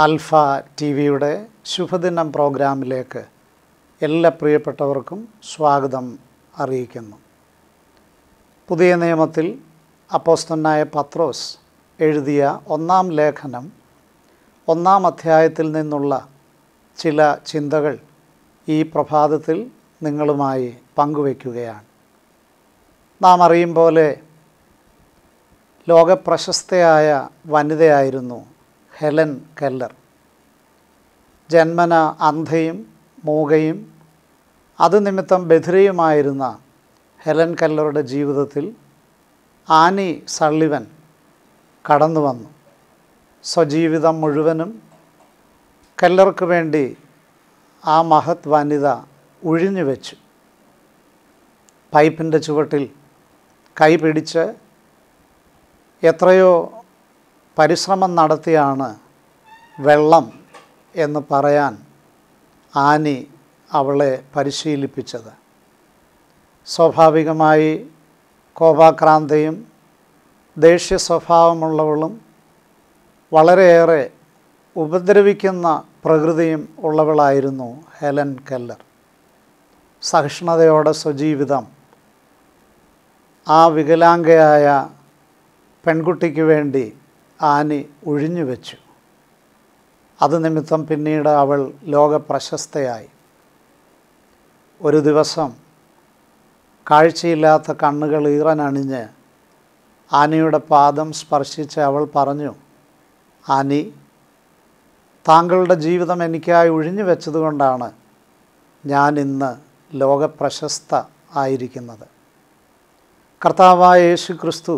alpha T വിയുടെ ശുഭദിനം പ്രോഗ്രാമിലേക്ക് എല്ലാ പ്രിയപ്പെട്ടവർക്കും സ്വാഗതം അറിയിക്കുന്നു പുതിയ നിയമത്തിൽ അപ്പോസ്തനായ പത്രോസ് എഴുതിയ ഒന്നാം ലേഖനം ഒന്നാം അധ്യായത്തിൽ നിന്നുള്ള ചില ചിന്തകൾ ഈ പ്രഭാതത്തിൽ നിങ്ങളുമായി പങ്കുവയ്ക്കുകയാണ് നാം അറിയും പോലെ ലോകപ്രശസ്തയായ വനിതയായിരുന്നു ഹെലൻ കെല്ലർ ജന്മന അന്ധയും മൂകയും അത് നിമിത്തം ബധിരയുമായിരുന്ന ഹെലൻ കല്ലറുടെ ജീവിതത്തിൽ ആനി സള്ളിവൻ കടന്നു വന്നു സ്വജീവിതം മുഴുവനും കല്ലർക്ക് വേണ്ടി ആ മഹത് വനിത ഉഴിഞ്ഞു വെച്ചു പൈപ്പിൻ്റെ ചുവട്ടിൽ കൈ പിടിച്ച് എത്രയോ പരിശ്രമം നടത്തിയാണ് വെള്ളം എന്ന് പറയാൻ ആനി അവളെ പരിശീലിപ്പിച്ചത് സ്വാഭാവികമായി കോപാക്രാന്തയും ദേഷ്യ സ്വഭാവമുള്ളവളും വളരെയേറെ ഉപദ്രവിക്കുന്ന പ്രകൃതിയും ഉള്ളവളായിരുന്നു ഹെലൻ കെല്ലർ സഹിഷ്ണുതയോടെ സ്വജീവിതം ആ വികലാംഗയായ പെൺകുട്ടിക്ക് വേണ്ടി ആനി ഒഴിഞ്ഞു വെച്ചു അത് നിമിത്തം പിന്നീട് അവൾ ലോകപ്രശസ്തയായി ഒരു ദിവസം കാഴ്ചയില്ലാത്ത കണ്ണുകൾ ഈറനണിഞ്ഞ് ആനയുടെ പാദം സ്പർശിച്ച് അവൾ പറഞ്ഞു ആനി താങ്കളുടെ ജീവിതം എനിക്കായി ഒഴിഞ്ഞു വെച്ചതുകൊണ്ടാണ് ഞാൻ ഇന്ന് ലോകപ്രശസ്ത ആയിരിക്കുന്നത് കർത്താവായ യേശു ക്രിസ്തു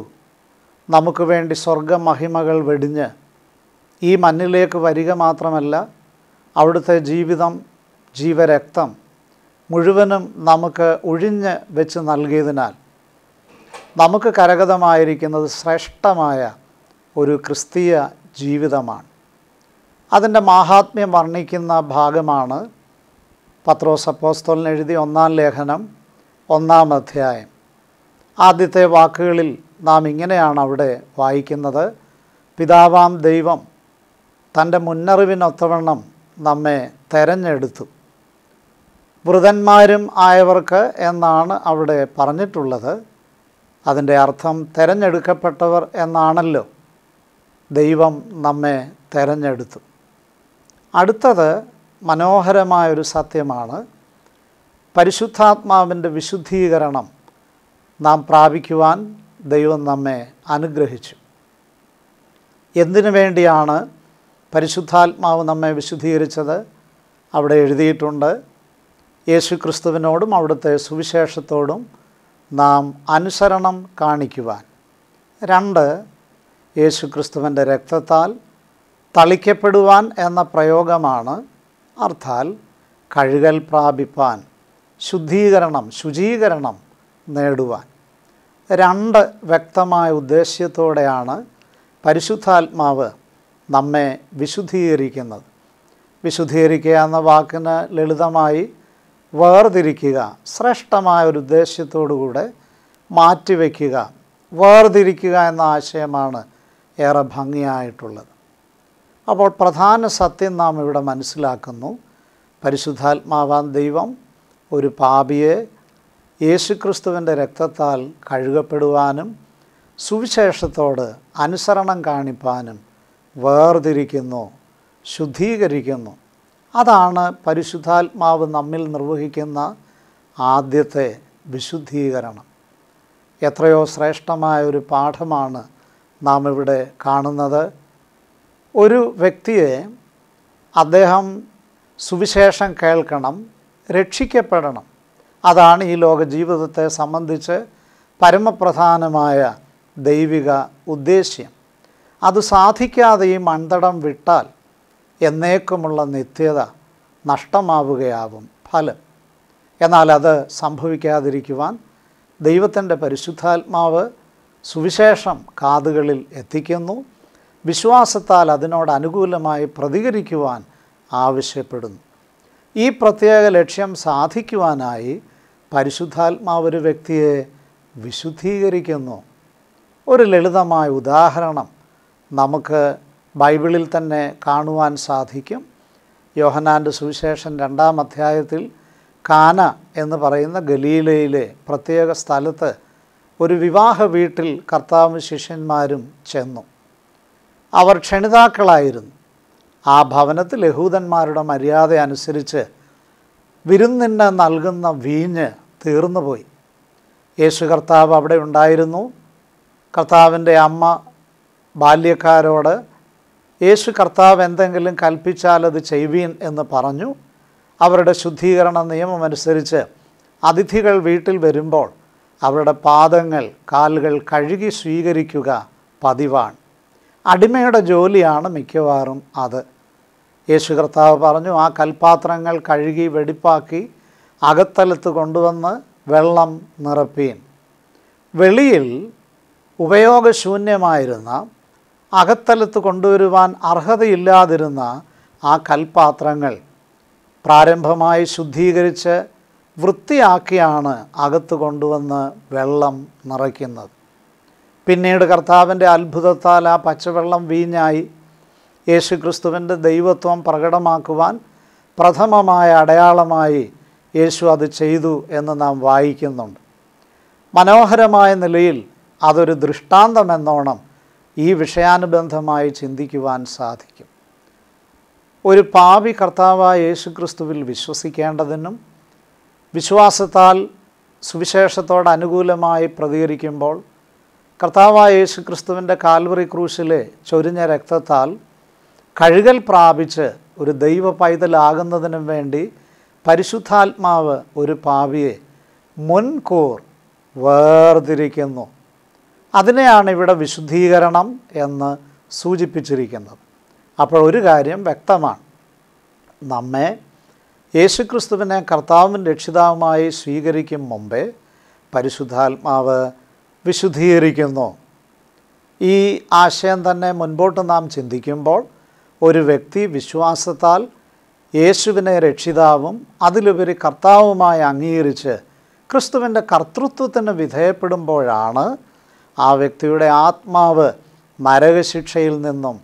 നമുക്ക് വേണ്ടി സ്വർഗമഹിമകൾ വെടിഞ്ഞ് ഈ മണ്ണിലേക്ക് വരിക മാത്രമല്ല അവിടുത്തെ ജീവിതം ജീവരക്തം മുഴുവനും നമുക്ക് ഒഴിഞ്ഞ് വെച്ച് നൽകിയതിനാൽ നമുക്ക് കരഗതമായിരിക്കുന്നത് ശ്രേഷ്ഠമായ ഒരു ക്രിസ്തീയ ജീവിതമാണ് അതിൻ്റെ മാഹാത്മ്യം വർണ്ണിക്കുന്ന ഭാഗമാണ് പത്രോസ് അപ്പോസ്തോലിന് എഴുതിയ ഒന്നാം ലേഖനം ഒന്നാം അധ്യായം ആദ്യത്തെ വാക്കുകളിൽ നാം ഇങ്ങനെയാണ് അവിടെ വായിക്കുന്നത് പിതാവാം ദൈവം തൻ്റെ മുന്നറിവിനൊത്തവണ്ണം നമ്മെ തെരഞ്ഞെടുത്തു വൃതന്മാരും ആയവർക്ക് എന്നാണ് അവിടെ പറഞ്ഞിട്ടുള്ളത് അതിൻ്റെ അർത്ഥം തെരഞ്ഞെടുക്കപ്പെട്ടവർ എന്നാണല്ലോ ദൈവം നമ്മെ തെരഞ്ഞെടുത്തു അടുത്തത് മനോഹരമായൊരു സത്യമാണ് പരിശുദ്ധാത്മാവിൻ്റെ വിശുദ്ധീകരണം നാം പ്രാപിക്കുവാൻ ദൈവം നമ്മെ അനുഗ്രഹിച്ചു എന്തിനു വേണ്ടിയാണ് പരിശുദ്ധാത്മാവ് നമ്മെ വിശുദ്ധീകരിച്ചത് അവിടെ എഴുതിയിട്ടുണ്ട് യേശു ക്രിസ്തുവിനോടും അവിടുത്തെ സുവിശേഷത്തോടും നാം അനുസരണം കാണിക്കുവാൻ രണ്ട് യേശു ക്രിസ്തുവിൻ്റെ രക്തത്താൽ തളിക്കപ്പെടുവാൻ എന്ന പ്രയോഗമാണ് അർത്ഥാൽ കഴുകൽ പ്രാപിപ്പാൻ ശുദ്ധീകരണം ശുചീകരണം നേടുവാൻ രണ്ട് വ്യക്തമായ ഉദ്ദേശ്യത്തോടെയാണ് പരിശുദ്ധാത്മാവ് നമ്മെ വിശുദ്ധീകരിക്കുന്നത് വിശുദ്ധീകരിക്കുക എന്ന വാക്കിന് ലളിതമായി വേർതിരിക്കുക ശ്രേഷ്ഠമായ ഒരു ഉദ്ദേശ്യത്തോടുകൂടെ മാറ്റിവെക്കുക വേർതിരിക്കുക എന്ന ആശയമാണ് ഏറെ ഭംഗിയായിട്ടുള്ളത് അപ്പോൾ പ്രധാന സത്യം നാം ഇവിടെ മനസ്സിലാക്കുന്നു പരിശുദ്ധാത്മാവാൻ ദൈവം ഒരു പാപിയെ യേശുക്രിസ്തുവിൻ്റെ രക്തത്താൽ കഴുകപ്പെടുവാനും സുവിശേഷത്തോട് അനുസരണം കാണിപ്പാനും വേർതിരിക്കുന്നു ശുദ്ധീകരിക്കുന്നു അതാണ് പരിശുദ്ധാത്മാവ് നമ്മിൽ നിർവഹിക്കുന്ന ആദ്യത്തെ വിശുദ്ധീകരണം എത്രയോ ശ്രേഷ്ഠമായ ഒരു പാഠമാണ് നാം ഇവിടെ കാണുന്നത് ഒരു വ്യക്തിയെ അദ്ദേഹം സുവിശേഷം കേൾക്കണം രക്ഷിക്കപ്പെടണം അതാണ് ഈ ലോക ജീവിതത്തെ സംബന്ധിച്ച് പരമപ്രധാനമായ ദൈവിക ഉദ്ദേശ്യം അത് സാധിക്കാതെ ഈ മൺതടം വിട്ടാൽ എന്നേക്കുമുള്ള നിത്യത നഷ്ടമാവുകയാവും ഫലം എന്നാൽ അത് സംഭവിക്കാതിരിക്കുവാൻ ദൈവത്തിൻ്റെ പരിശുദ്ധാത്മാവ് സുവിശേഷം കാതുകളിൽ എത്തിക്കുന്നു വിശ്വാസത്താൽ അതിനോട് അനുകൂലമായി പ്രതികരിക്കുവാൻ ആവശ്യപ്പെടുന്നു ഈ പ്രത്യേക ലക്ഷ്യം സാധിക്കുവാനായി പരിശുദ്ധാത്മാവ് ഒരു വ്യക്തിയെ വിശുദ്ധീകരിക്കുന്നു ഒരു ലളിതമായ ഉദാഹരണം നമുക്ക് ബൈബിളിൽ തന്നെ കാണുവാൻ സാധിക്കും യോഹനാൻ്റെ സുവിശേഷൻ രണ്ടാം അധ്യായത്തിൽ കാന എന്ന് പറയുന്ന ഗലീലയിലെ പ്രത്യേക സ്ഥലത്ത് ഒരു വിവാഹ വീട്ടിൽ കർത്താവ് ശിഷ്യന്മാരും ചെന്നു അവർ ക്ഷണിതാക്കളായിരുന്നു ആ ഭവനത്തിൽ യഹൂദന്മാരുടെ മര്യാദ അനുസരിച്ച് വിരുന്നിന് നൽകുന്ന വീഞ്ഞ് തീർന്നു പോയി യേശു കർത്താവ് അവിടെ ഉണ്ടായിരുന്നു കർത്താവിൻ്റെ അമ്മ ബാല്യക്കാരോട് യേശു കർത്താവ് എന്തെങ്കിലും കൽപ്പിച്ചാൽ അത് ചെയ്യുവീൻ എന്ന് പറഞ്ഞു അവരുടെ ശുദ്ധീകരണ നിയമമനുസരിച്ച് അതിഥികൾ വീട്ടിൽ വരുമ്പോൾ അവരുടെ പാദങ്ങൾ കാലുകൾ കഴുകി സ്വീകരിക്കുക പതിവാണ് അടിമയുടെ ജോലിയാണ് മിക്കവാറും അത് യേശു കർത്താവ് പറഞ്ഞു ആ കൽപാത്രങ്ങൾ കഴുകി വെടിപ്പാക്കി അകത്തലത്ത് കൊണ്ടുവന്ന് വെള്ളം നിറപ്പീൻ വെളിയിൽ ഉപയോഗശൂന്യമായിരുന്ന അകത്തലത്ത് കൊണ്ടുവരുവാൻ അർഹതയില്ലാതിരുന്ന ആ കൽപാത്രങ്ങൾ പ്രാരംഭമായി ശുദ്ധീകരിച്ച് വൃത്തിയാക്കിയാണ് അകത്ത് കൊണ്ടുവന്ന് വെള്ളം നിറയ്ക്കുന്നത് പിന്നീട് കർത്താവിൻ്റെ അത്ഭുതത്താൽ ആ പച്ചവെള്ളം വീഞ്ഞായി യേശുക്രിസ്തുവിൻ്റെ ദൈവത്വം പ്രകടമാക്കുവാൻ പ്രഥമമായ അടയാളമായി യേശു അത് ചെയ്തു എന്ന് നാം വായിക്കുന്നുണ്ട് മനോഹരമായ നിലയിൽ അതൊരു ദൃഷ്ടാന്തമെന്നോണം ഈ വിഷയാനുബന്ധമായി ചിന്തിക്കുവാൻ സാധിക്കും ഒരു പാപി കർത്താവായ യേശുക്രിസ്തുവിൽ വിശ്വസിക്കേണ്ടതിനും വിശ്വാസത്താൽ സുവിശേഷത്തോട് അനുകൂലമായി പ്രതികരിക്കുമ്പോൾ കർത്താവായ ക്രിസ്തുവിൻ്റെ കാൽവറി ക്രൂശിലെ ചൊരിഞ്ഞ രക്തത്താൽ കഴുകൽ പ്രാപിച്ച് ഒരു ദൈവ പൈതലാകുന്നതിനും വേണ്ടി പരിശുദ്ധാത്മാവ് ഒരു പാവിയെ മുൻകൂർ വേർതിരിക്കുന്നു അതിനെയാണ് ഇവിടെ വിശുദ്ധീകരണം എന്ന് സൂചിപ്പിച്ചിരിക്കുന്നത് അപ്പോൾ ഒരു കാര്യം വ്യക്തമാണ് നമ്മെ യേശുക്രിസ്തുവിനെ കർത്താവും രക്ഷിതാവുമായി സ്വീകരിക്കും മുമ്പേ പരിശുദ്ധാത്മാവ് വിശുദ്ധീകരിക്കുന്നു ഈ ആശയം തന്നെ മുൻപോട്ട് നാം ചിന്തിക്കുമ്പോൾ ഒരു വ്യക്തി വിശ്വാസത്താൽ യേശുവിനെ രക്ഷിതാവും അതിലുപരി കർത്താവുമായി അംഗീകരിച്ച് ക്രിസ്തുവിൻ്റെ കർത്തൃത്വത്തിന് വിധേയപ്പെടുമ്പോഴാണ് ആ വ്യക്തിയുടെ ആത്മാവ് മരകശിക്ഷയിൽ നിന്നും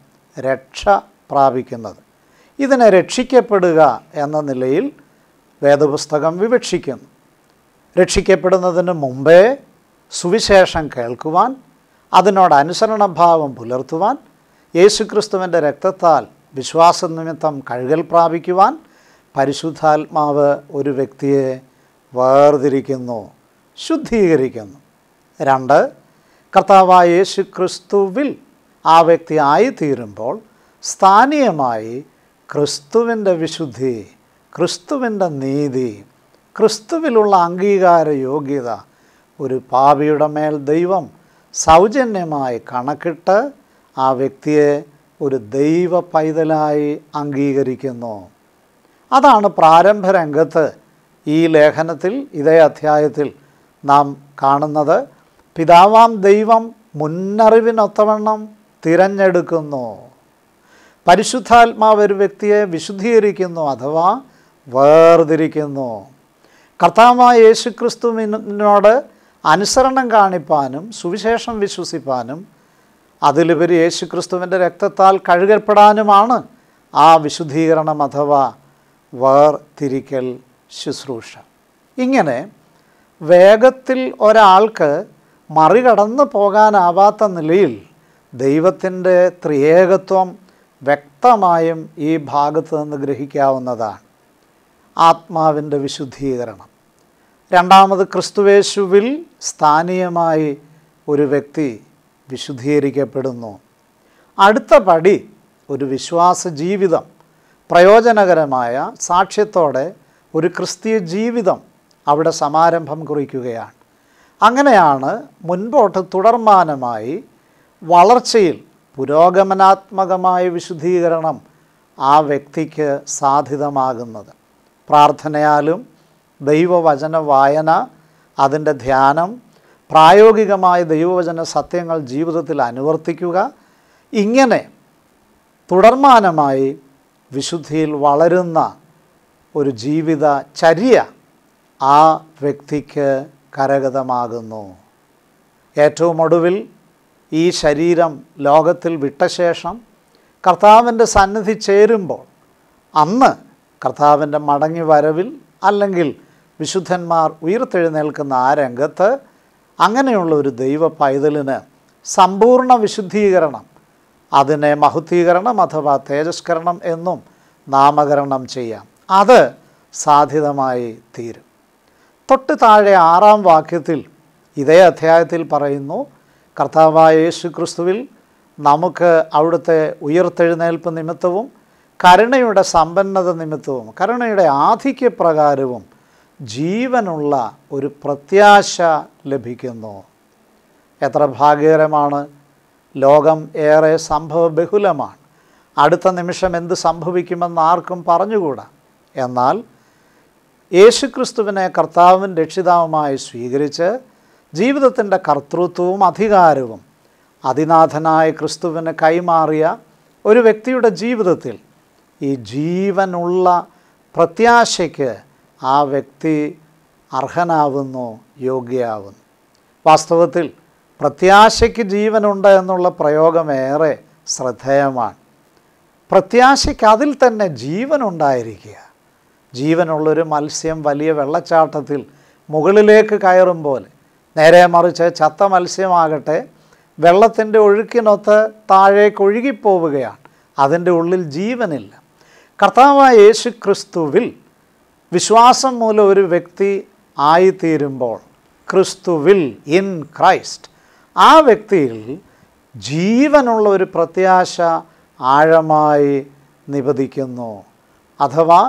രക്ഷ പ്രാപിക്കുന്നത് ഇതിനെ രക്ഷിക്കപ്പെടുക എന്ന നിലയിൽ വേദപുസ്തകം വിവക്ഷിക്കുന്നു രക്ഷിക്കപ്പെടുന്നതിന് മുമ്പേ സുവിശേഷം കേൾക്കുവാൻ അതിനോട് അനുസരണഭാവം പുലർത്തുവാൻ യേശുക്രിസ്തുവിൻ്റെ രക്തത്താൽ വിശ്വാസ നിമിത്തം കഴുകൽ പ്രാപിക്കുവാൻ പരിശുദ്ധാത്മാവ് ഒരു വ്യക്തിയെ വേർതിരിക്കുന്നു ശുദ്ധീകരിക്കുന്നു രണ്ട് കർത്താവായ യേശു ക്രിസ്തുവിൽ ആ വ്യക്തി ആയിത്തീരുമ്പോൾ സ്ഥാനീയമായി ക്രിസ്തുവിൻ്റെ വിശുദ്ധി ക്രിസ്തുവിൻ്റെ നീതി ക്രിസ്തുവിലുള്ള അംഗീകാര യോഗ്യത ഒരു പാപിയുടെ മേൽ ദൈവം സൗജന്യമായി കണക്കിട്ട് ആ വ്യക്തിയെ ഒരു ദൈവ പൈതലായി അംഗീകരിക്കുന്നു അതാണ് പ്രാരംഭ ഈ ലേഖനത്തിൽ ഇതേ അധ്യായത്തിൽ നാം കാണുന്നത് പിതാവാം ദൈവം മുന്നറിവിനൊത്തവണ്ണം തിരഞ്ഞെടുക്കുന്നു പരിശുദ്ധാത്മാവ് ഒരു വ്യക്തിയെ വിശുദ്ധീകരിക്കുന്നു അഥവാ വേർതിരിക്കുന്നു കർത്താവായ യേശുക്രിസ്തുവിനോട് അനുസരണം കാണിപ്പാനും സുവിശേഷം വിശ്വസിപ്പാനും അതിലുപരി ക്രിസ്തുവിൻ്റെ രക്തത്താൽ കഴുകപ്പെടാനുമാണ് ആ വിശുദ്ധീകരണം അഥവാ വേർതിരിക്കൽ ശുശ്രൂഷ ഇങ്ങനെ വേഗത്തിൽ ഒരാൾക്ക് മറികടന്നു പോകാനാവാത്ത നിലയിൽ ദൈവത്തിൻ്റെ ത്രിയേകത്വം വ്യക്തമായും ഈ ഭാഗത്ത് നിന്ന് ഗ്രഹിക്കാവുന്നതാണ് ആത്മാവിൻ്റെ വിശുദ്ധീകരണം രണ്ടാമത് ക്രിസ്തുവേശുവിൽ സ്ഥാനീയമായി ഒരു വ്യക്തി വിശുദ്ധീകരിക്കപ്പെടുന്നു അടുത്ത പടി ഒരു വിശ്വാസ ജീവിതം പ്രയോജനകരമായ സാക്ഷ്യത്തോടെ ഒരു ക്രിസ്തീയ ജീവിതം അവിടെ സമാരംഭം കുറിക്കുകയാണ് അങ്ങനെയാണ് മുൻപോട്ട് തുടർമാനമായി വളർച്ചയിൽ പുരോഗമനാത്മകമായ വിശുദ്ധീകരണം ആ വ്യക്തിക്ക് സാധ്യതമാകുന്നത് പ്രാർത്ഥനയാലും ദൈവവചന വായന അതിൻ്റെ ധ്യാനം പ്രായോഗികമായ ദൈവവചന സത്യങ്ങൾ ജീവിതത്തിൽ അനുവർത്തിക്കുക ഇങ്ങനെ തുടർമാനമായി വിശുദ്ധിയിൽ വളരുന്ന ഒരു ജീവിത ചര്യ ആ വ്യക്തിക്ക് കരഗതമാകുന്നു ഏറ്റവും ഒടുവിൽ ഈ ശരീരം ലോകത്തിൽ വിട്ടശേഷം കർത്താവിൻ്റെ സന്നിധി ചേരുമ്പോൾ അന്ന് കർത്താവിൻ്റെ മടങ്ങി വരവിൽ അല്ലെങ്കിൽ വിശുദ്ധന്മാർ ഉയർത്തെഴുന്നേൽക്കുന്ന ആ രംഗത്ത് അങ്ങനെയുള്ള ഒരു ദൈവ പൈതലിന് സമ്പൂർണ്ണ വിശുദ്ധീകരണം അതിനെ മഹുദ്ധീകരണം അഥവാ തേജസ്കരണം എന്നും നാമകരണം ചെയ്യാം അത് സാധ്യതമായി തീരും തൊട്ട് താഴെ ആറാം വാക്യത്തിൽ ഇതേ അധ്യായത്തിൽ പറയുന്നു കർത്താവായ യേശു ക്രിസ്തുവിൽ നമുക്ക് അവിടുത്തെ ഉയർത്തെഴുന്നേൽപ്പ് നിമിത്തവും കരുണയുടെ സമ്പന്നത നിമിത്തവും കരുണയുടെ ആധിക്യപ്രകാരവും ജീവനുള്ള ഒരു പ്രത്യാശ ലഭിക്കുന്നു എത്ര ഭാഗ്യകരമാണ് ലോകം ഏറെ സംഭവ ബഹുലമാണ് അടുത്ത നിമിഷം എന്ത് സംഭവിക്കുമെന്ന് ആർക്കും പറഞ്ഞുകൂടാ എന്നാൽ യേശുക്രിസ്തുവിനെ കർത്താവും രക്ഷിതാവുമായി സ്വീകരിച്ച് ജീവിതത്തിൻ്റെ കർത്തൃത്വവും അധികാരവും അതിനാഥനായ ക്രിസ്തുവിന് കൈമാറിയ ഒരു വ്യക്തിയുടെ ജീവിതത്തിൽ ഈ ജീവനുള്ള പ്രത്യാശയ്ക്ക് ആ വ്യക്തി അർഹനാവുന്നു യോഗ്യയാവുന്നു വാസ്തവത്തിൽ പ്രത്യാശയ്ക്ക് ജീവനുണ്ട് എന്നുള്ള പ്രയോഗമേറെ ശ്രദ്ധേയമാണ് പ്രത്യാശയ്ക്ക് അതിൽ തന്നെ ജീവനുണ്ടായിരിക്കുക ജീവനുള്ളൊരു മത്സ്യം വലിയ വെള്ളച്ചാട്ടത്തിൽ മുകളിലേക്ക് കയറും പോലെ നേരെ മറിച്ച് ചത്ത മത്സ്യമാകട്ടെ വെള്ളത്തിൻ്റെ ഒഴുക്കിനൊത്ത് താഴേക്ക് ഒഴുകിപ്പോവുകയാണ് അതിൻ്റെ ഉള്ളിൽ ജീവനില്ല കർത്താവായ യേശു ക്രിസ്തുവിൽ വിശ്വാസം മൂലം ഒരു വ്യക്തി ആയിത്തീരുമ്പോൾ ക്രിസ്തുവിൽ ഇൻ ക്രൈസ്റ്റ് ആ വ്യക്തിയിൽ ജീവനുള്ള ഒരു പ്രത്യാശ ആഴമായി നിപതിക്കുന്നു അഥവാ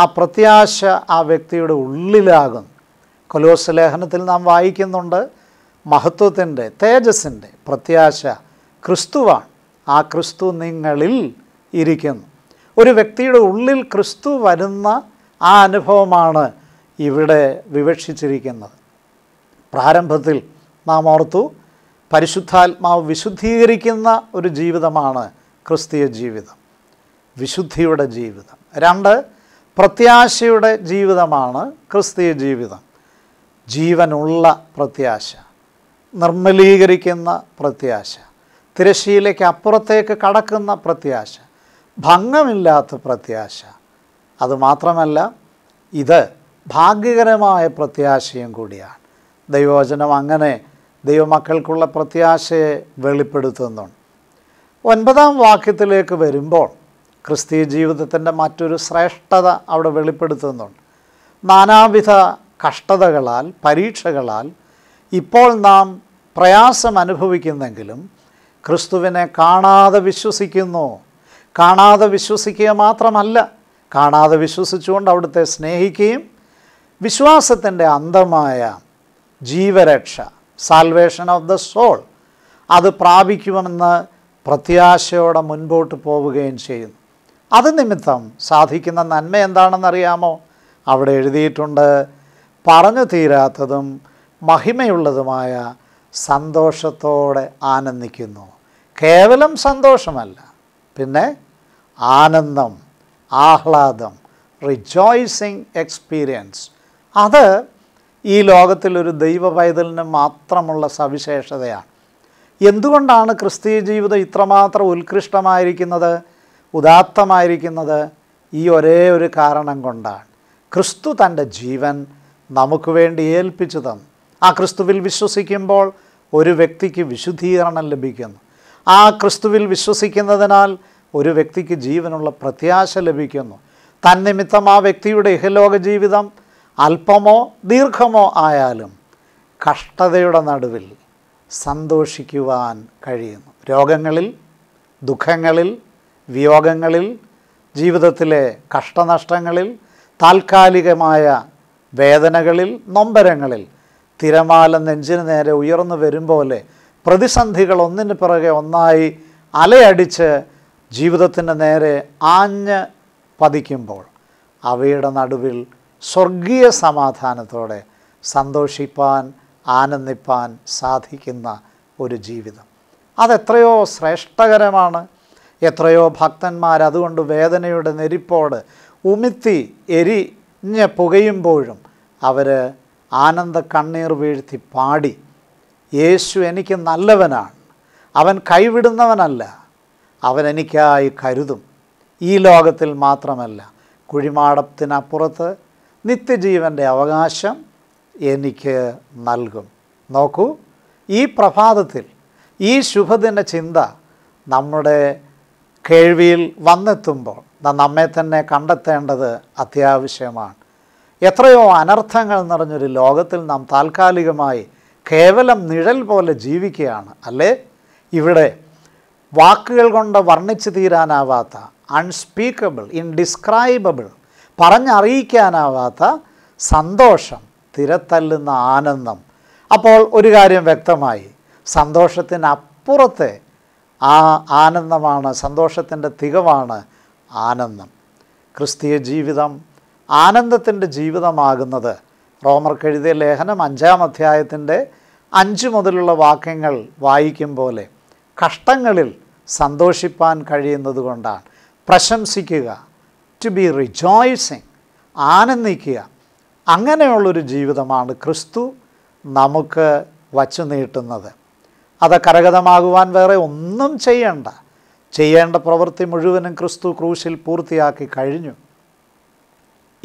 ആ പ്രത്യാശ ആ വ്യക്തിയുടെ ഉള്ളിലാകുന്നു കൊലോസ് ലേഖനത്തിൽ നാം വായിക്കുന്നുണ്ട് മഹത്വത്തിൻ്റെ തേജസ്സിൻ്റെ പ്രത്യാശ ക്രിസ്തുവാണ് ആ ക്രിസ്തു നിങ്ങളിൽ ഇരിക്കുന്നു ഒരു വ്യക്തിയുടെ ഉള്ളിൽ ക്രിസ്തു വരുന്ന ആ അനുഭവമാണ് ഇവിടെ വിവക്ഷിച്ചിരിക്കുന്നത് പ്രാരംഭത്തിൽ നാം ഓർത്തു പരിശുദ്ധാത്മാവ് വിശുദ്ധീകരിക്കുന്ന ഒരു ജീവിതമാണ് ക്രിസ്തീയ ജീവിതം വിശുദ്ധിയുടെ ജീവിതം രണ്ട് പ്രത്യാശയുടെ ജീവിതമാണ് ക്രിസ്തീയ ജീവിതം ജീവനുള്ള പ്രത്യാശ നിർമ്മലീകരിക്കുന്ന പ്രത്യാശ തിരശ്ശീലയ്ക്ക് അപ്പുറത്തേക്ക് കടക്കുന്ന പ്രത്യാശ ഭംഗമില്ലാത്ത പ്രത്യാശ അതുമാത്രമല്ല ഇത് ഭാഗ്യകരമായ പ്രത്യാശയും കൂടിയാണ് ദൈവവചനം അങ്ങനെ ദൈവമക്കൾക്കുള്ള പ്രത്യാശയെ വെളിപ്പെടുത്തുന്നുണ്ട് ഒൻപതാം വാക്യത്തിലേക്ക് വരുമ്പോൾ ക്രിസ്തീയ ജീവിതത്തിൻ്റെ മറ്റൊരു ശ്രേഷ്ഠത അവിടെ വെളിപ്പെടുത്തുന്നുണ്ട് നാനാവിധ കഷ്ടതകളാൽ പരീക്ഷകളാൽ ഇപ്പോൾ നാം പ്രയാസം അനുഭവിക്കുന്നെങ്കിലും ക്രിസ്തുവിനെ കാണാതെ വിശ്വസിക്കുന്നു കാണാതെ വിശ്വസിക്കുക മാത്രമല്ല കാണാതെ വിശ്വസിച്ചുകൊണ്ട് അവിടുത്തെ സ്നേഹിക്കുകയും വിശ്വാസത്തിൻ്റെ അന്തമായ ജീവരക്ഷ സാൽവേഷൻ ഓഫ് ദ സോൾ അത് പ്രാപിക്കുമെന്ന് പ്രത്യാശയോടെ മുൻപോട്ട് പോവുകയും ചെയ്യുന്നു അത് നിമിത്തം സാധിക്കുന്ന നന്മ എന്താണെന്നറിയാമോ അവിടെ എഴുതിയിട്ടുണ്ട് പറഞ്ഞു തീരാത്തതും മഹിമയുള്ളതുമായ സന്തോഷത്തോടെ ആനന്ദിക്കുന്നു കേവലം സന്തോഷമല്ല പിന്നെ ആനന്ദം ആഹ്ലാദം റിജോയ്സിങ് എക്സ്പീരിയൻസ് അത് ഈ ലോകത്തിലൊരു ദൈവ പൈതലിന് മാത്രമുള്ള സവിശേഷതയാണ് എന്തുകൊണ്ടാണ് ക്രിസ്തീയ ജീവിതം ഇത്രമാത്രം ഉത്കൃഷ്ടമായിരിക്കുന്നത് ഉദാത്തമായിരിക്കുന്നത് ഈ ഒരേ ഒരു കാരണം കൊണ്ടാണ് ക്രിസ്തു തൻ്റെ ജീവൻ നമുക്ക് വേണ്ടി ഏൽപ്പിച്ചു തന്നു ആ ക്രിസ്തുവിൽ വിശ്വസിക്കുമ്പോൾ ഒരു വ്യക്തിക്ക് വിശുദ്ധീകരണം ലഭിക്കുന്നു ആ ക്രിസ്തുവിൽ വിശ്വസിക്കുന്നതിനാൽ ഒരു വ്യക്തിക്ക് ജീവനുള്ള പ്രത്യാശ ലഭിക്കുന്നു തന്നിമിത്തം ആ വ്യക്തിയുടെ ഇഹലോക ജീവിതം അല്പമോ ദീർഘമോ ആയാലും കഷ്ടതയുടെ നടുവിൽ സന്തോഷിക്കുവാൻ കഴിയുന്നു രോഗങ്ങളിൽ ദുഃഖങ്ങളിൽ വിയോഗങ്ങളിൽ ജീവിതത്തിലെ കഷ്ടനഷ്ടങ്ങളിൽ താൽക്കാലികമായ വേദനകളിൽ നൊമ്പരങ്ങളിൽ തിരമാല നെഞ്ചിന് നേരെ ഉയർന്നു വരും പോലെ പ്രതിസന്ധികൾ ഒന്നിന് പിറകെ ഒന്നായി അലയടിച്ച് ജീവിതത്തിൻ്റെ നേരെ ആഞ്ഞ് പതിക്കുമ്പോൾ അവയുടെ നടുവിൽ സ്വർഗീയ സമാധാനത്തോടെ സന്തോഷിപ്പാൻ ആനന്ദിപ്പാൻ സാധിക്കുന്ന ഒരു ജീവിതം അതെത്രയോ ശ്രേഷ്ഠകരമാണ് എത്രയോ ഭക്തന്മാർ അതുകൊണ്ട് വേദനയുടെ നെരിപ്പോട് ഉമിത്തി എരിഞ്ഞ് പുകയുമ്പോഴും അവർ ആനന്ദ കണ്ണീർ വീഴ്ത്തി പാടി യേശു എനിക്ക് നല്ലവനാണ് അവൻ കൈവിടുന്നവനല്ല അവൻ എനിക്കായി കരുതും ഈ ലോകത്തിൽ മാത്രമല്ല കുഴിമാടത്തിനപ്പുറത്ത് നിത്യജീവൻ്റെ അവകാശം എനിക്ക് നൽകും നോക്കൂ ഈ പ്രഭാതത്തിൽ ഈ ശുഭദിന ചിന്ത നമ്മുടെ കേൾവിയിൽ വന്നെത്തുമ്പോൾ നമ്മെ തന്നെ കണ്ടെത്തേണ്ടത് അത്യാവശ്യമാണ് എത്രയോ അനർത്ഥങ്ങൾ നിറഞ്ഞൊരു ലോകത്തിൽ നാം താൽക്കാലികമായി കേവലം നിഴൽ പോലെ ജീവിക്കുകയാണ് അല്ലേ ഇവിടെ വാക്കുകൾ കൊണ്ട് വർണ്ണിച്ചു തീരാനാവാത്ത അൺസ്പീക്കബിൾ ഇൻഡിസ്ക്രൈബിൾ പറഞ്ഞറിയിക്കാനാവാത്ത സന്തോഷം തിരത്തല്ലുന്ന ആനന്ദം അപ്പോൾ ഒരു കാര്യം വ്യക്തമായി സന്തോഷത്തിനപ്പുറത്തെ ആ ആനന്ദമാണ് സന്തോഷത്തിൻ്റെ തികവാണ് ആനന്ദം ക്രിസ്തീയ ജീവിതം ആനന്ദത്തിൻ്റെ ജീവിതമാകുന്നത് കെഴുതിയ ലേഖനം അഞ്ചാം അധ്യായത്തിൻ്റെ അഞ്ച് മുതലുള്ള വാക്യങ്ങൾ വായിക്കും പോലെ കഷ്ടങ്ങളിൽ സന്തോഷിപ്പാൻ കഴിയുന്നത് കൊണ്ടാണ് പ്രശംസിക്കുക ടു ബി റിജോയ്സിങ് ആനന്ദിക്കുക അങ്ങനെയുള്ളൊരു ജീവിതമാണ് ക്രിസ്തു നമുക്ക് വച്ചു നീട്ടുന്നത് അത് കരഗതമാകുവാൻ വേറെ ഒന്നും ചെയ്യണ്ട ചെയ്യേണ്ട പ്രവൃത്തി മുഴുവനും ക്രിസ്തു ക്രൂശിൽ പൂർത്തിയാക്കി കഴിഞ്ഞു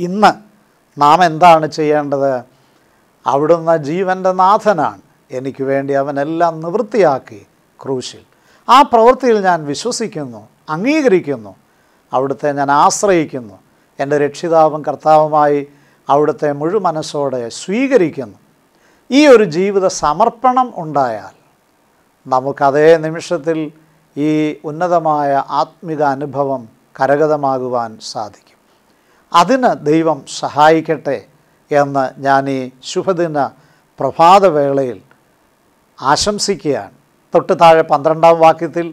ഇന്ന് നാം എന്താണ് ചെയ്യേണ്ടത് അവിടുന്ന് ജീവൻ്റെ നാഥനാണ് എനിക്ക് വേണ്ടി അവനെല്ലാം നിവൃത്തിയാക്കി ക്രൂശിൽ ആ പ്രവൃത്തിയിൽ ഞാൻ വിശ്വസിക്കുന്നു അംഗീകരിക്കുന്നു അവിടുത്തെ ഞാൻ ആശ്രയിക്കുന്നു എൻ്റെ രക്ഷിതാവും കർത്താവുമായി അവിടുത്തെ മനസ്സോടെ സ്വീകരിക്കുന്നു ഈ ഒരു ജീവിത സമർപ്പണം ഉണ്ടായാൽ നമുക്കതേ നിമിഷത്തിൽ ഈ ഉന്നതമായ ആത്മിക അനുഭവം കരഗതമാകുവാൻ സാധിക്കും അതിന് ദൈവം സഹായിക്കട്ടെ എന്ന് ഞാൻ ഈ ശുഭദിന പ്രഭാതവേളയിൽ ആശംസിക്കുകയാണ് തൊട്ട് താഴെ പന്ത്രണ്ടാം വാക്യത്തിൽ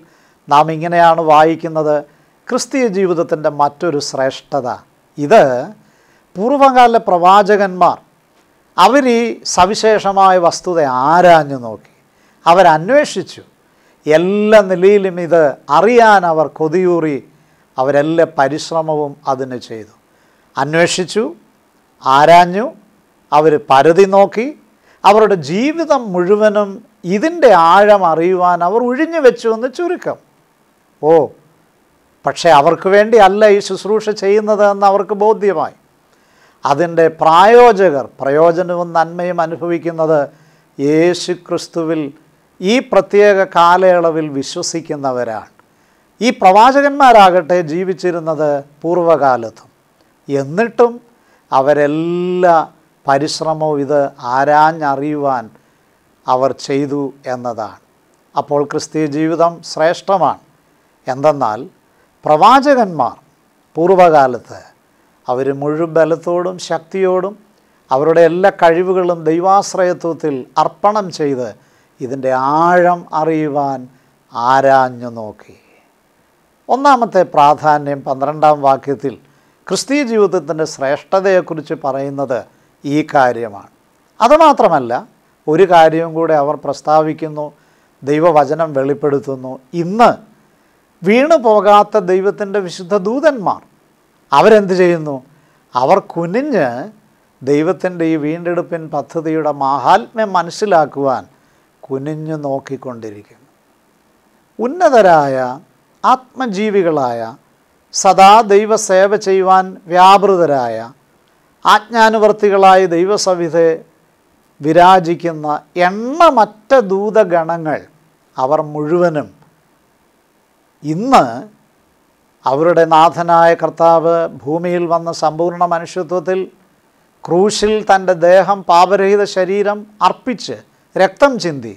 നാം ഇങ്ങനെയാണ് വായിക്കുന്നത് ക്രിസ്തീയ ജീവിതത്തിൻ്റെ മറ്റൊരു ശ്രേഷ്ഠത ഇത് പൂർവകാല പ്രവാചകന്മാർ അവർ ഈ സവിശേഷമായ വസ്തുത ആരാഞ്ഞു നോക്കി അവരന്വേഷിച്ചു എല്ലാ നിലയിലും ഇത് അറിയാൻ അവർ കൊതിയൂറി അവരെല്ലാ പരിശ്രമവും അതിന് ചെയ്തു അന്വേഷിച്ചു ആരാഞ്ഞു അവർ പരതി നോക്കി അവരുടെ ജീവിതം മുഴുവനും ഇതിൻ്റെ ആഴം അറിയുവാൻ അവർ ഒഴിഞ്ഞു വെച്ചു എന്ന് ചുരുക്കം ഓ പക്ഷേ അവർക്ക് വേണ്ടി അല്ല ഈ ശുശ്രൂഷ ചെയ്യുന്നത് എന്ന് അവർക്ക് ബോധ്യമായി അതിൻ്റെ പ്രായോജകർ പ്രയോജനവും നന്മയും അനുഭവിക്കുന്നത് യേശു ക്രിസ്തുവിൽ ഈ പ്രത്യേക കാലയളവിൽ വിശ്വസിക്കുന്നവരാണ് ഈ പ്രവാചകന്മാരാകട്ടെ ജീവിച്ചിരുന്നത് പൂർവകാലത്തും എന്നിട്ടും അവരെല്ലാ പരിശ്രമവും ഇത് ആരാഞ്ഞറിയുവാൻ അവർ ചെയ്തു എന്നതാണ് അപ്പോൾ ക്രിസ്തീയ ജീവിതം ശ്രേഷ്ഠമാണ് എന്തെന്നാൽ പ്രവാചകന്മാർ പൂർവകാലത്ത് അവർ മുഴുവൻ ബലത്തോടും ശക്തിയോടും അവരുടെ എല്ലാ കഴിവുകളും ദൈവാശ്രയത്വത്തിൽ അർപ്പണം ചെയ്ത് ഇതിൻ്റെ ആഴം അറിയുവാൻ ആരാഞ്ഞു നോക്കി ഒന്നാമത്തെ പ്രാധാന്യം പന്ത്രണ്ടാം വാക്യത്തിൽ ക്രിസ്തീയ ജീവിതത്തിൻ്റെ ശ്രേഷ്ഠതയെക്കുറിച്ച് പറയുന്നത് ഈ കാര്യമാണ് അതുമാത്രമല്ല ഒരു കാര്യവും കൂടെ അവർ പ്രസ്താവിക്കുന്നു ദൈവവചനം വെളിപ്പെടുത്തുന്നു ഇന്ന് വീണു പോകാത്ത ദൈവത്തിൻ്റെ വിശുദ്ധ ദൂതന്മാർ അവരെന്ത് ചെയ്യുന്നു അവർ കുനിഞ്ഞ് ദൈവത്തിൻ്റെ ഈ വീണ്ടെടുപ്പിൻ പദ്ധതിയുടെ മാഹാത്മ്യം മനസ്സിലാക്കുവാൻ കുനിഞ്ഞു നോക്കിക്കൊണ്ടിരിക്കുന്നു ഉന്നതരായ ആത്മജീവികളായ സദാ ദൈവസേവ ചെയ്യുവാൻ വ്യാപൃതരായ ആജ്ഞാനുവർത്തികളായ ദൈവസവിധെ വിരാജിക്കുന്ന എണ്ണമറ്റ ദൂതഗണങ്ങൾ അവർ മുഴുവനും ഇന്ന് അവരുടെ നാഥനായ കർത്താവ് ഭൂമിയിൽ വന്ന സമ്പൂർണ്ണ മനുഷ്യത്വത്തിൽ ക്രൂശിൽ തൻ്റെ ദേഹം പാപരഹിത ശരീരം അർപ്പിച്ച് രക്തം ചിന്തി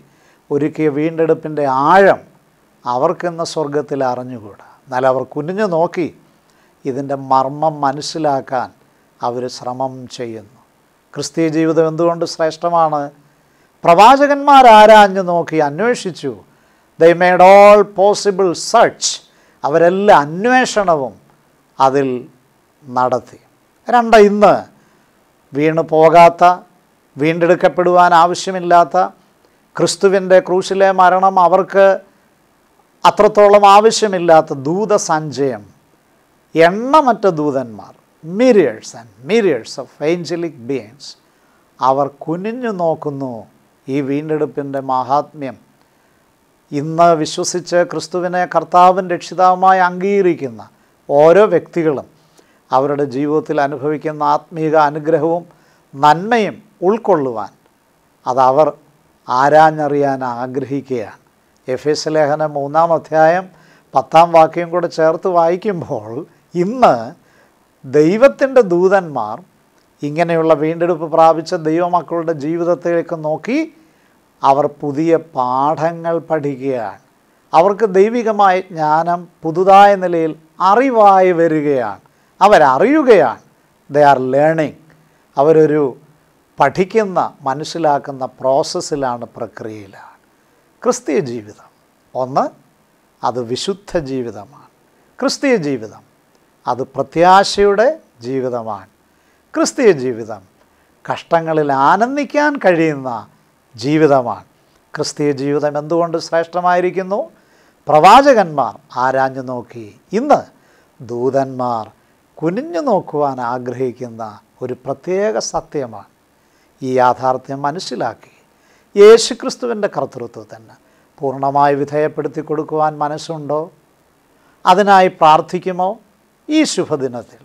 ഒരുക്കിയ വീണ്ടെടുപ്പിൻ്റെ ആഴം അവർക്കിന്ന് സ്വർഗത്തിൽ അറിഞ്ഞുകൂടാ എന്നാൽ അവർ കുനിഞ്ഞു നോക്കി ഇതിൻ്റെ മർമ്മം മനസ്സിലാക്കാൻ അവർ ശ്രമം ചെയ്യുന്നു ക്രിസ്തീയ ജീവിതം എന്തുകൊണ്ട് ശ്രേഷ്ഠമാണ് പ്രവാചകന്മാരാരാഞ്ഞു നോക്കി അന്വേഷിച്ചു they made all possible search അവരെല്ലാ അന്വേഷണവും അതിൽ നടത്തി രണ്ട് ഇന്ന് വീണു പോകാത്ത വീണ്ടെടുക്കപ്പെടുവാൻ ആവശ്യമില്ലാത്ത ക്രിസ്തുവിൻ്റെ ക്രൂശിലെ മരണം അവർക്ക് അത്രത്തോളം ആവശ്യമില്ലാത്ത ദൂതസഞ്ചയം എണ്ണമറ്റ ദൂതന്മാർ myriads and myriads of angelic beings അവർ കുനിഞ്ഞു നോക്കുന്നു ഈ വീണ്ടെടുപ്പിൻ്റെ മഹാത്മ്യം ഇന്ന് വിശ്വസിച്ച് ക്രിസ്തുവിനെ കർത്താവും രക്ഷിതാവുമായി അംഗീകരിക്കുന്ന ഓരോ വ്യക്തികളും അവരുടെ ജീവിതത്തിൽ അനുഭവിക്കുന്ന ആത്മീക അനുഗ്രഹവും നന്മയും ഉൾക്കൊള്ളുവാൻ അതവർ ആരാഞ്ഞറിയാൻ ആഗ്രഹിക്കുകയാണ് എഫ് എസ് ലേഖനം മൂന്നാം അധ്യായം പത്താം വാക്യം കൂടെ ചേർത്ത് വായിക്കുമ്പോൾ ഇന്ന് ദൈവത്തിൻ്റെ ദൂതന്മാർ ഇങ്ങനെയുള്ള വീണ്ടെടുപ്പ് പ്രാപിച്ച ദൈവമക്കളുടെ ജീവിതത്തിലേക്ക് നോക്കി അവർ പുതിയ പാഠങ്ങൾ പഠിക്കുകയാണ് അവർക്ക് ദൈവികമായ ജ്ഞാനം പുതുതായ നിലയിൽ അറിവായി വരികയാണ് അവരറിയുകയാണ് ദേ ആർ ലേണിംഗ് അവരൊരു പഠിക്കുന്ന മനസ്സിലാക്കുന്ന പ്രോസസ്സിലാണ് പ്രക്രിയയിലാണ് ക്രിസ്തീയ ജീവിതം ഒന്ന് അത് വിശുദ്ധ ജീവിതമാണ് ക്രിസ്തീയ ജീവിതം അത് പ്രത്യാശയുടെ ജീവിതമാണ് ക്രിസ്തീയ ജീവിതം കഷ്ടങ്ങളിൽ ആനന്ദിക്കാൻ കഴിയുന്ന ജീവിതമാണ് ക്രിസ്തീയ ജീവിതം എന്തുകൊണ്ട് ശ്രേഷ്ഠമായിരിക്കുന്നു പ്രവാചകന്മാർ ആരാഞ്ഞു നോക്കി ഇന്ന് ദൂതന്മാർ കുനിഞ്ഞു നോക്കുവാൻ ആഗ്രഹിക്കുന്ന ഒരു പ്രത്യേക സത്യമാണ് ഈ യാഥാർത്ഥ്യം മനസ്സിലാക്കി യേശുക്രിസ്തുവിൻ്റെ കർത്തൃത്വത്തിന് പൂർണ്ണമായി വിധേയപ്പെടുത്തി കൊടുക്കുവാൻ മനസ്സുണ്ടോ അതിനായി പ്രാർത്ഥിക്കുമോ ഈ ശുഭദിനത്തിൽ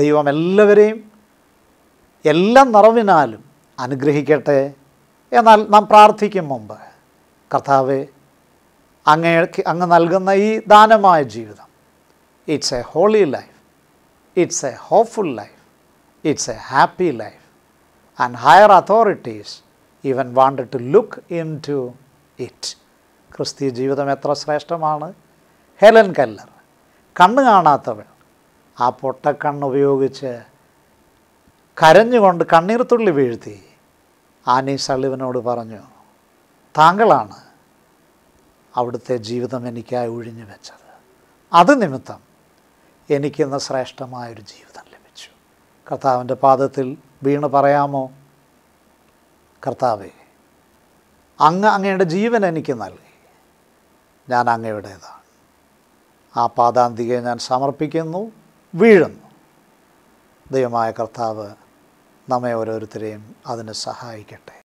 ദൈവം എല്ലാവരെയും എല്ലാ നിറവിനാലും അനുഗ്രഹിക്കട്ടെ എന്നാൽ നാം പ്രാർത്ഥിക്കും മുമ്പ് കർത്താവ് അങ്ങേ അങ്ങ് നൽകുന്ന ഈ ദാനമായ ജീവിതം it's a holy life it's a hopeful life it's a happy life and higher authorities even wanted to look into it ക്രിസ്തീയ ജീവിതം എത്ര ശ്രേഷ്ഠമാണ് ഹെലൻ കല്ലർ കണ്ണ് കാണാത്തവൾ ആ പൊട്ടക്കണ്ണ് ഉപയോഗിച്ച് കരഞ്ഞുകൊണ്ട് കണ്ണീർത്തുള്ളി വീഴ്ത്തി ആനി സള്ളിവനോട് പറഞ്ഞു താങ്കളാണ് അവിടുത്തെ ജീവിതം എനിക്കായി ഒഴിഞ്ഞു വെച്ചത് അത് നിമിത്തം എനിക്കിന്ന് ശ്രേഷ്ഠമായൊരു ജീവിതം ലഭിച്ചു കർത്താവിൻ്റെ പാദത്തിൽ വീണ് പറയാമോ കർത്താവേ അങ്ങ് അങ്ങയുടെ ജീവൻ എനിക്ക് നൽകി ഞാൻ അങ്ങയുടേതാണ് ആ പാദാന്തികയെ ഞാൻ സമർപ്പിക്കുന്നു വീഴുന്നു ദൈവമായ കർത്താവ് നമ്മെ ഓരോരുത്തരെയും അതിന് സഹായിക്കട്ടെ